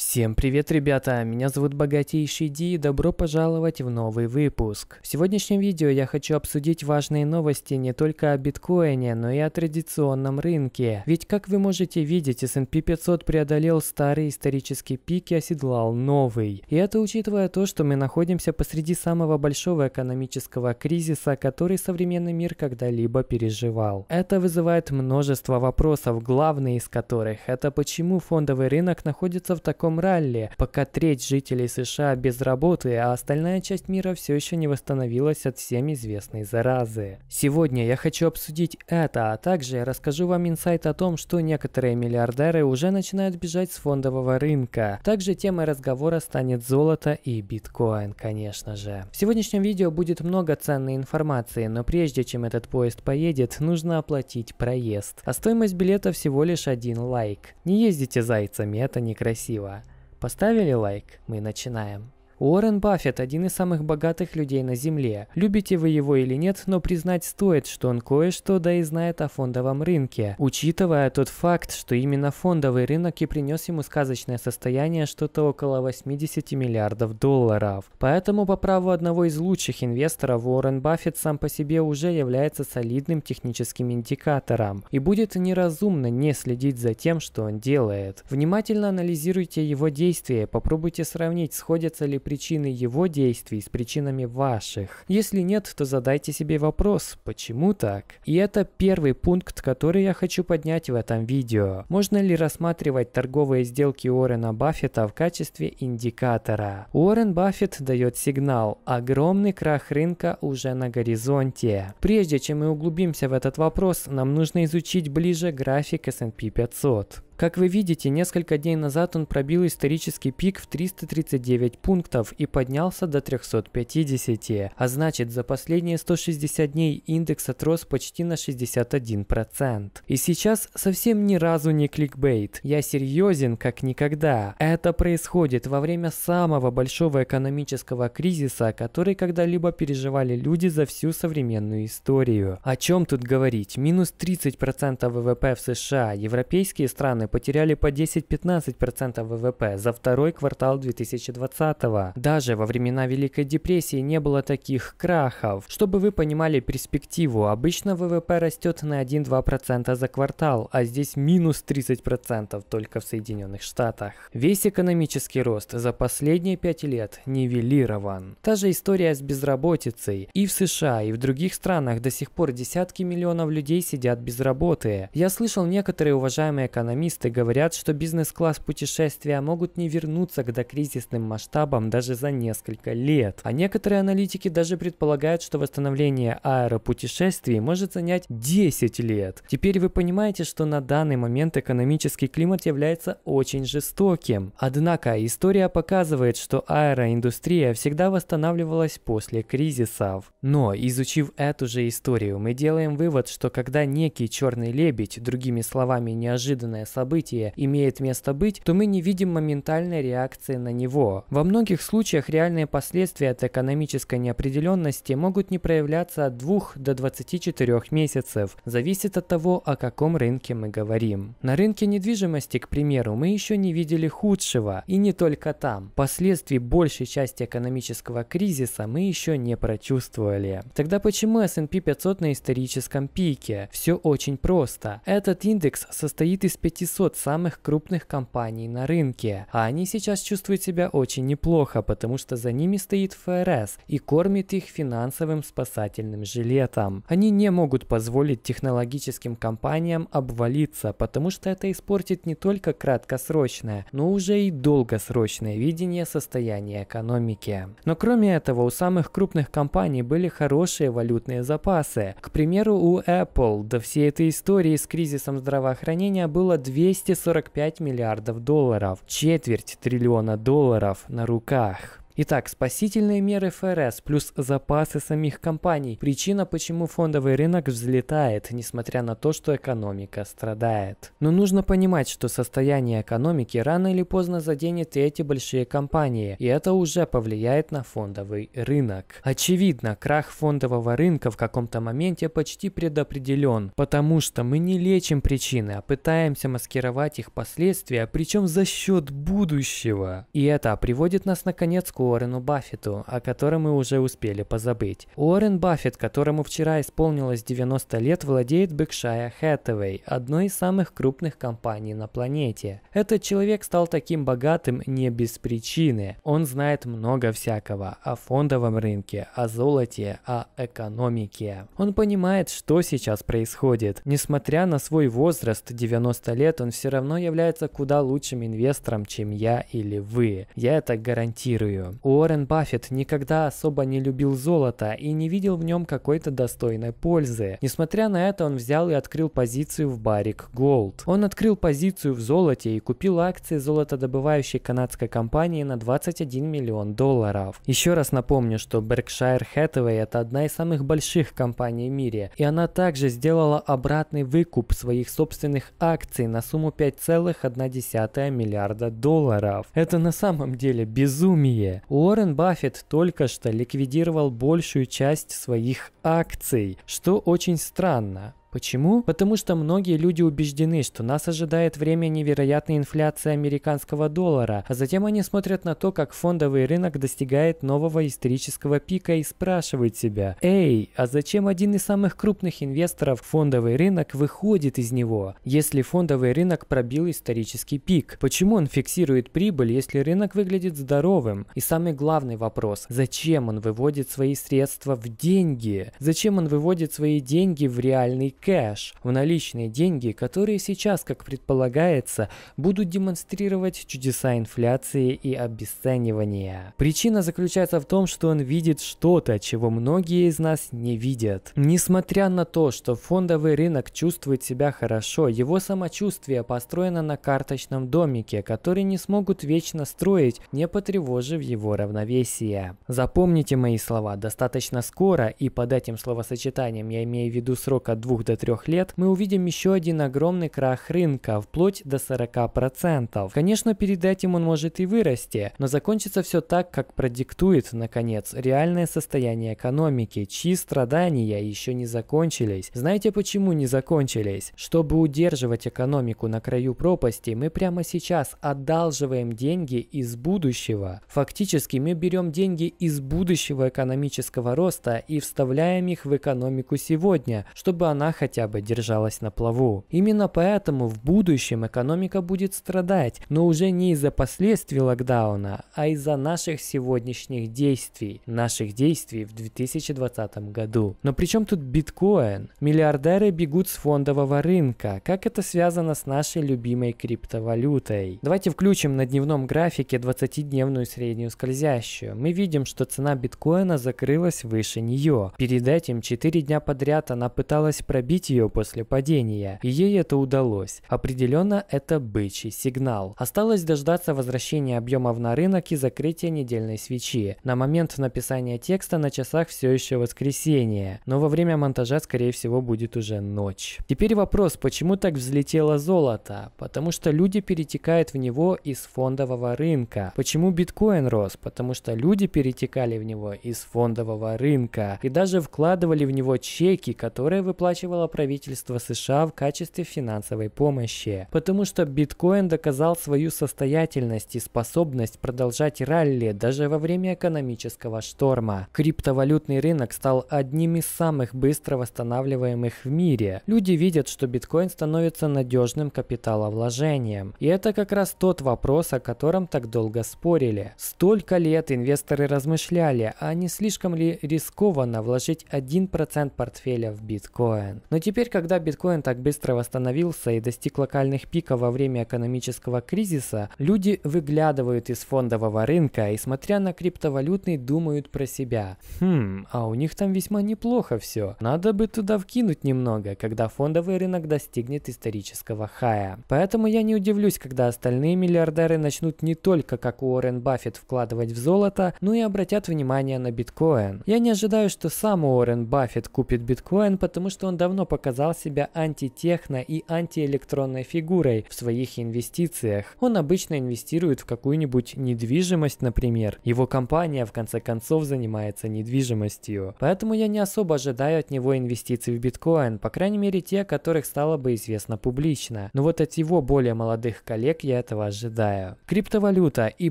Всем привет, ребята! Меня зовут Богатейший Ди и добро пожаловать в новый выпуск. В сегодняшнем видео я хочу обсудить важные новости не только о биткоине, но и о традиционном рынке. Ведь, как вы можете видеть, S&P 500 преодолел старый исторический пик и оседлал новый. И это учитывая то, что мы находимся посреди самого большого экономического кризиса, который современный мир когда-либо переживал. Это вызывает множество вопросов, главный из которых – это почему фондовый рынок находится в таком мировом ралли, пока треть жителей США без работы, а остальная часть мира все еще не восстановилась от всем известной заразы. Сегодня я хочу обсудить это, а также расскажу вам инсайт о том, что некоторые миллиардеры уже начинают бежать с фондового рынка. Также темой разговора станет золото и биткоин, конечно же. В сегодняшнем видео будет много ценной информации, но прежде чем этот поезд поедет, нужно оплатить проезд. А стоимость билета всего лишь один лайк. Не ездите зайцами, это некрасиво. Поставили лайк? Мы начинаем. Уоррен Баффет – один из самых богатых людей на Земле. Любите вы его или нет, но признать стоит, что он кое-что да и знает о фондовом рынке, учитывая тот факт, что именно фондовый рынок и принес ему сказочное состояние что-то около 80 миллиардов долларов. Поэтому по праву одного из лучших инвесторов Уоррен Баффет сам по себе уже является солидным техническим индикатором и будет неразумно не следить за тем, что он делает. Внимательно анализируйте его действия, попробуйте сравнить, сходятся ли причины его действий с причинами ваших? Если нет, то задайте себе вопрос, почему так? И это первый пункт, который я хочу поднять в этом видео. Можно ли рассматривать торговые сделки Уоррена Баффета в качестве индикатора? Уоррен Баффет дает сигнал «Огромный крах рынка уже на горизонте». Прежде чем мы углубимся в этот вопрос, нам нужно изучить ближе график S&P 500. Как вы видите, несколько дней назад он пробил исторический пик в 339 пунктов и поднялся до 350, а значит за последние 160 дней индекс отрос почти на 61%. И сейчас совсем ни разу не кликбейт. Я серьезен как никогда. Это происходит во время самого большого экономического кризиса, который когда-либо переживали люди за всю современную историю. О чем тут говорить? Минус 30% ВВП в США, европейские страны потеряли по 10-15% ВВП за второй квартал 2020 -го. Даже во времена Великой депрессии не было таких крахов. Чтобы вы понимали перспективу, обычно ВВП растет на 1-2% за квартал, а здесь минус 30% только в Соединенных Штатах. Весь экономический рост за последние 5 лет нивелирован. Та же история с безработицей. И в США, и в других странах до сих пор десятки миллионов людей сидят без работы. Я слышал некоторые уважаемые экономисты, Экономисты говорят, что бизнес-класс путешествия могут не вернуться к докризисным масштабам даже за несколько лет. А некоторые аналитики даже предполагают, что восстановление аэропутешествий может занять 10 лет. Теперь вы понимаете, что на данный момент экономический климат является очень жестоким. Однако история показывает, что аэроиндустрия всегда восстанавливалась после кризисов. Но изучив эту же историю, мы делаем вывод, что когда некий черный лебедь, другими словами неожиданное событие, событие имеет место быть, то мы не видим моментальной реакции на него. Во многих случаях реальные последствия от экономической неопределенности могут не проявляться от 2 до 24 месяцев, зависит от того, о каком рынке мы говорим. На рынке недвижимости, к примеру, мы еще не видели худшего, и не только там. Последствий большей части экономического кризиса мы еще не прочувствовали. Тогда почему S&P 500 на историческом пике? Все очень просто. Этот индекс состоит из пяти 500 самых крупных компаний на рынке. А они сейчас чувствуют себя очень неплохо, потому что за ними стоит ФРС и кормит их финансовым спасательным жилетом. Они не могут позволить технологическим компаниям обвалиться, потому что это испортит не только краткосрочное, но уже и долгосрочное видение состояния экономики. Но кроме этого, у самых крупных компаний были хорошие валютные запасы. К примеру, у Apple до всей этой истории с кризисом здравоохранения было 2 245 миллиардов долларов, четверть триллиона долларов на руках. Итак, спасительные меры ФРС плюс запасы самих компаний – причина, почему фондовый рынок взлетает, несмотря на то, что экономика страдает. Но нужно понимать, что состояние экономики рано или поздно заденет и эти большие компании, и это уже повлияет на фондовый рынок. Очевидно, крах фондового рынка в каком-то моменте почти предопределен, потому что мы не лечим причины, а пытаемся маскировать их последствия, причем за счет будущего. И это приводит нас наконец к Уоррену Баффету, о котором мы уже успели позабыть. Уоррен Баффет, которому вчера исполнилось 90 лет, владеет Бэкшая Хэтэвэй, одной из самых крупных компаний на планете. Этот человек стал таким богатым не без причины. Он знает много всякого о фондовом рынке, о золоте, о экономике. Он понимает, что сейчас происходит. Несмотря на свой возраст, 90 лет, он все равно является куда лучшим инвестором, чем я или вы. Я это гарантирую историю. Уоррен Баффет никогда особо не любил золото и не видел в нем какой-то достойной пользы. Несмотря на это, он взял и открыл позицию в Барик Голд. Он открыл позицию в золоте и купил акции золотодобывающей канадской компании на 21 миллион долларов. Еще раз напомню, что Berkshire Hathaway это одна из самых больших компаний в мире, и она также сделала обратный выкуп своих собственных акций на сумму 5,1 миллиарда долларов. Это на самом деле безумие рынке. Уоррен Баффет только что ликвидировал большую часть своих акций, что очень странно. Почему? Потому что многие люди убеждены, что нас ожидает время невероятной инфляции американского доллара, а затем они смотрят на то, как фондовый рынок достигает нового исторического пика и спрашивают себя, «Эй, а зачем один из самых крупных инвесторов фондовый рынок выходит из него, если фондовый рынок пробил исторический пик? Почему он фиксирует прибыль, если рынок выглядит здоровым? И самый главный вопрос, зачем он выводит свои средства в деньги? Зачем он выводит свои деньги в реальный кэш, в наличные деньги, которые сейчас, как предполагается, будут демонстрировать чудеса инфляции и обесценивания. Причина заключается в том, что он видит что-то, чего многие из нас не видят. Несмотря на то, что фондовый рынок чувствует себя хорошо, его самочувствие построено на карточном домике, который не смогут вечно строить, не потревожив его равновесие. Запомните мои слова, достаточно скоро, и под этим словосочетанием я имею в виду срок от 2 до до трех лет мы увидим еще один огромный крах рынка, вплоть до 40%. Конечно, перед этим он может и вырасти, но закончится все так, как продиктует, наконец, реальное состояние экономики, чьи страдания еще не закончились. Знаете, почему не закончились? Чтобы удерживать экономику на краю пропасти, мы прямо сейчас одалживаем деньги из будущего. Фактически мы берем деньги из будущего экономического роста и вставляем их в экономику сегодня, чтобы она хотя бы держалась на плаву. Именно поэтому в будущем экономика будет страдать, но уже не из-за последствий локдауна, а из-за наших сегодняшних действий, наших действий в 2020 году. Но при чем тут биткоин? Миллиардеры бегут с фондового рынка. Как это связано с нашей любимой криптовалютой? Давайте включим на дневном графике 20-дневную среднюю скользящую. Мы видим, что цена биткоина закрылась выше нее. Перед этим 4 дня подряд она пыталась пробить отбить ее после падения, и ей это удалось. Определенно это бычий сигнал. Осталось дождаться возвращения объемов на рынок и закрытия недельной свечи. На момент написания текста на часах все еще воскресенье, но во время монтажа скорее всего будет уже ночь. Теперь вопрос, почему так взлетело золото? Потому что люди перетекают в него из фондового рынка. Почему биткоин рос? Потому что люди перетекали в него из фондового рынка и даже вкладывали в него чеки, которые выплачивала сделало правительство США в качестве финансовой помощи, потому что биткоин доказал свою состоятельность и способность продолжать ралли даже во время экономического шторма. Криптовалютный рынок стал одним из самых быстро восстанавливаемых в мире. Люди видят, что биткоин становится надежным капиталовложением. И это как раз тот вопрос, о котором так долго спорили. Столько лет инвесторы размышляли, а не слишком ли рискованно вложить 1% портфеля в биткоин. Но теперь, когда биткоин так быстро восстановился и достиг локальных пиков во время экономического кризиса, люди выглядывают из фондового рынка и, смотря на криптовалютный, думают про себя. Хм, а у них там весьма неплохо все. Надо бы туда вкинуть немного, когда фондовый рынок достигнет исторического хая. Поэтому я не удивлюсь, когда остальные миллиардеры начнут не только, как Уоррен Баффет, вкладывать в золото, но и обратят внимание на биткоин. Я не ожидаю, что сам Уоррен Баффет купит биткоин, потому что он давно давно показал себя антитехно и антиэлектронной фигурой в своих инвестициях. Он обычно инвестирует в какую-нибудь недвижимость, например. Его компания, в конце концов, занимается недвижимостью. Поэтому я не особо ожидаю от него инвестиций в биткоин, по крайней мере те, о которых стало бы известно публично. Но вот от его более молодых коллег я этого ожидаю. Криптовалюта и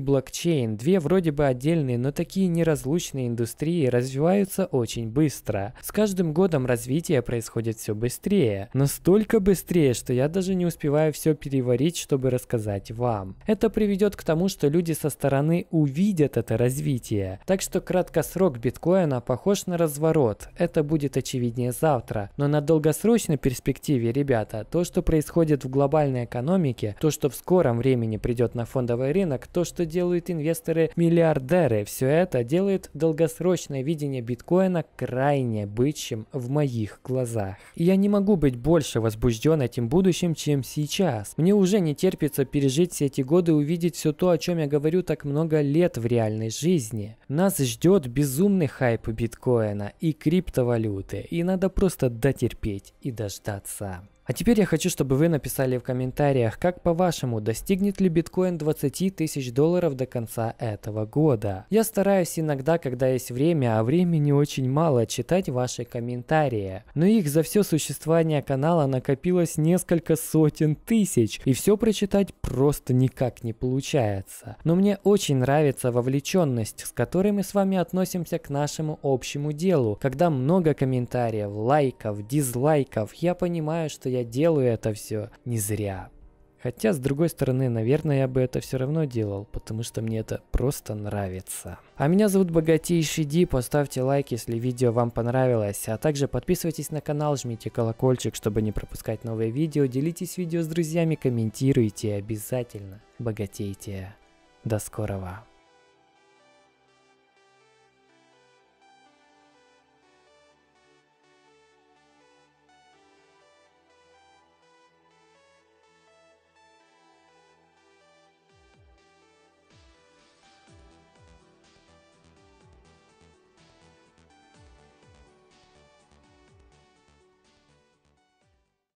блокчейн – две вроде бы отдельные, но такие неразлучные индустрии развиваются очень быстро. С каждым годом развитие происходит происходит все быстрее. Настолько быстрее, что я даже не успеваю все переварить, чтобы рассказать вам. Это приведет к тому, что люди со стороны увидят это развитие. Так что краткосрок биткоина похож на разворот. Это будет очевиднее завтра. Но на долгосрочной перспективе, ребята, то, что происходит в глобальной экономике, то, что в скором времени придет на фондовый рынок, то, что делают инвесторы-миллиардеры, все это делает долгосрочное видение биткоина крайне бычьим в моих глазах. И я не могу быть больше возбужден этим будущим, чем сейчас. Мне уже не терпится пережить все эти годы и увидеть все то, о чем я говорю так много лет в реальной жизни. Нас ждет безумный хайп биткоина и криптовалюты, и надо просто дотерпеть и дождаться. А теперь я хочу, чтобы вы написали в комментариях, как по-вашему, достигнет ли биткоин 20 тысяч долларов до конца этого года. Я стараюсь иногда, когда есть время, а времени очень мало, читать ваши комментарии. Но их за все существование канала накопилось несколько сотен тысяч, и все прочитать просто никак не получается. Но мне очень нравится вовлеченность, с которой мы с вами относимся к нашему общему делу, когда много комментариев, лайков, дизлайков, я понимаю, что я я делаю это все не зря. Хотя, с другой стороны, наверное, я бы это все равно делал, потому что мне это просто нравится. А меня зовут Богатейший Ди, поставьте лайк, если видео вам понравилось, а также подписывайтесь на канал, жмите колокольчик, чтобы не пропускать новые видео, делитесь видео с друзьями, комментируйте обязательно, богатейте. До скорого.